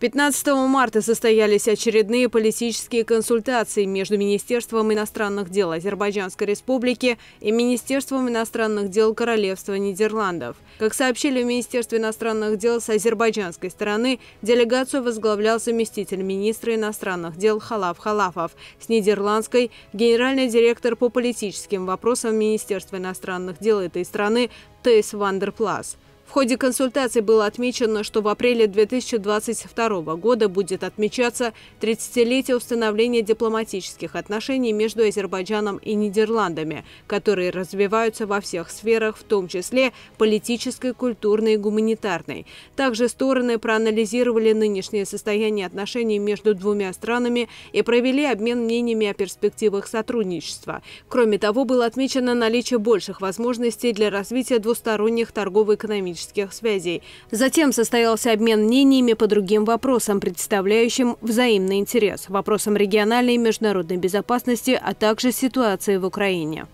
15 марта состоялись очередные политические консультации между Министерством иностранных дел Азербайджанской Республики и Министерством иностранных дел Королевства Нидерландов. Как сообщили в Министерстве иностранных дел с азербайджанской стороны, делегацию возглавлял заместитель министра иностранных дел Халав Халафов, с нидерландской – генеральный директор по политическим вопросам Министерства иностранных дел этой страны Тейс Вандерплас. В ходе консультаций было отмечено, что в апреле 2022 года будет отмечаться 30-летие установления дипломатических отношений между Азербайджаном и Нидерландами, которые развиваются во всех сферах, в том числе политической, культурной и гуманитарной. Также стороны проанализировали нынешнее состояние отношений между двумя странами и провели обмен мнениями о перспективах сотрудничества. Кроме того, было отмечено наличие больших возможностей для развития двусторонних торгово-экономических экономических связей. Затем состоялся обмен мнениями по другим вопросам, представляющим взаимный интерес, вопросам региональной и международной безопасности, а также ситуации в Украине.